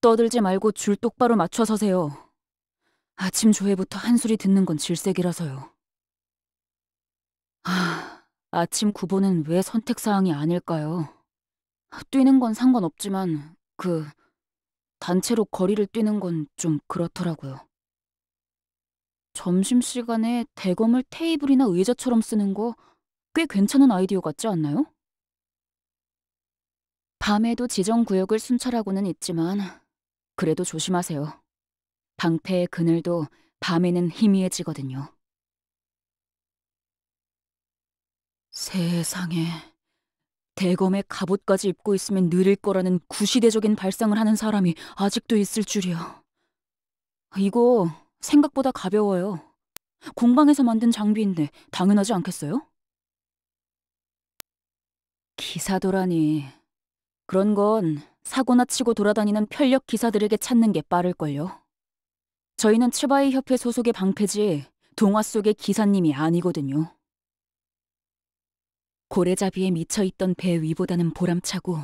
떠들지 말고 줄 똑바로 맞춰 서세요. 아침 조회부터 한술이 듣는 건 질색이라서요. 아, 아침 구보는 왜 선택사항이 아닐까요? 뛰는 건 상관없지만 그 단체로 거리를 뛰는 건 좀 그렇더라고요. 점심시간에 대검을 테이블이나 의자처럼 쓰는 거 꽤 괜찮은 아이디어 같지 않나요? 밤에도 지정 구역을 순찰하고는 있지만 그래도 조심하세요. 방패의 그늘도 밤에는 희미해지거든요. 세상에 대검에 갑옷까지 입고 있으면 느릴 거라는 구시대적인 발상을 하는 사람이 아직도 있을 줄이야. 이거 생각보다 가벼워요. 공방에서 만든 장비인데 당연하지 않겠어요? 기사도라니. 그런 건 사고나 치고 돌아다니는 편력 기사들에게 찾는 게 빠를걸요. 저희는 츠바이 협회 소속의 방패지 동화 속의 기사님이 아니거든요. 고래잡이에 미쳐있던 배 위보다는 보람차고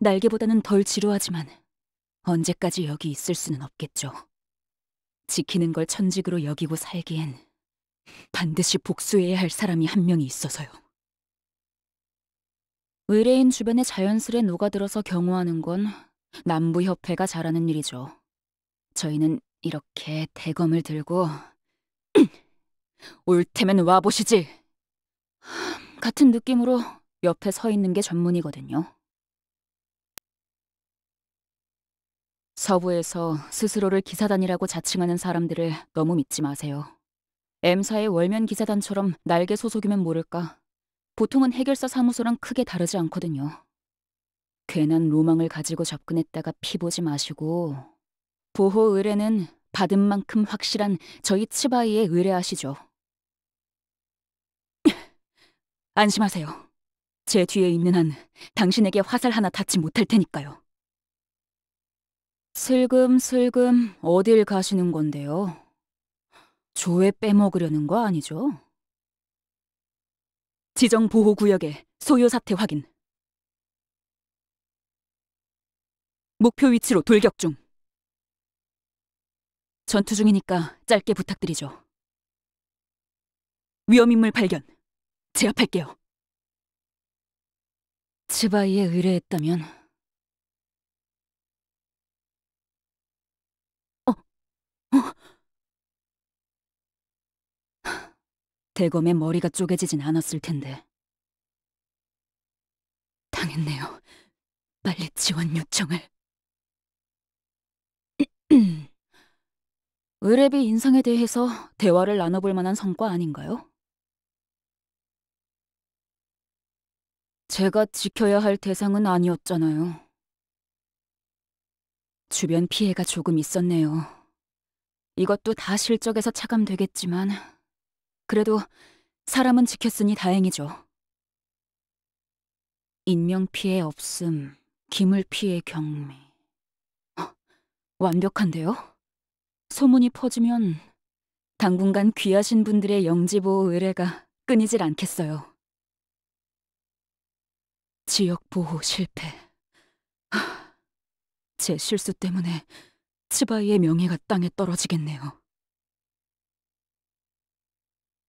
날개보다는 덜 지루하지만 언제까지 여기 있을 수는 없겠죠. 지키는 걸 천직으로 여기고 살기엔 반드시 복수해야 할 사람이 한 명이 있어서요. 의뢰인 주변에 자연스레 녹아들어서 경호하는 건 남부협회가 잘하는 일이죠. 저희는 이렇게 대검을 들고 올테면 와보시지! 같은 느낌으로 옆에 서 있는 게 전문이거든요. 서부에서 스스로를 기사단이라고 자칭하는 사람들을 너무 믿지 마세요. M사의 월면 기사단처럼 날개 소속이면 모를까 보통은 해결사 사무소랑 크게 다르지 않거든요. 괜한 로망을 가지고 접근했다가 피보지 마시고 보호 의뢰는 받은 만큼 확실한 저희 치바이에 의뢰하시죠. 안심하세요. 제 뒤에 있는 한 당신에게 화살 하나 닿지 못할 테니까요. 슬금슬금 어딜 가시는 건데요? 조에 빼먹으려는 거 아니죠? 지정 보호 구역의 소요 사태 확인. 목표 위치로 돌격 중. 전투 중이니까 짧게 부탁드리죠. 위험인물 발견. 제압할게요. 치바이에 의뢰했다면 대검의 머리가 쪼개지진 않았을 텐데. 당했네요. 빨리 지원 요청을. 의뢰비 인상에 대해서 대화를 나눠볼 만한 성과 아닌가요? 제가 지켜야 할 대상은 아니었잖아요. 주변 피해가 조금 있었네요. 이것도 다 실적에서 차감되겠지만 그래도 사람은 지켰으니 다행이죠. 인명피해 없음, 기물피해 경미. 허, 완벽한데요? 소문이 퍼지면 당분간 귀하신 분들의 영지보호 의뢰가 끊이질 않겠어요. 지역보호 실패. 하, 제 실수 때문에 치바이의 명예가 땅에 떨어지겠네요.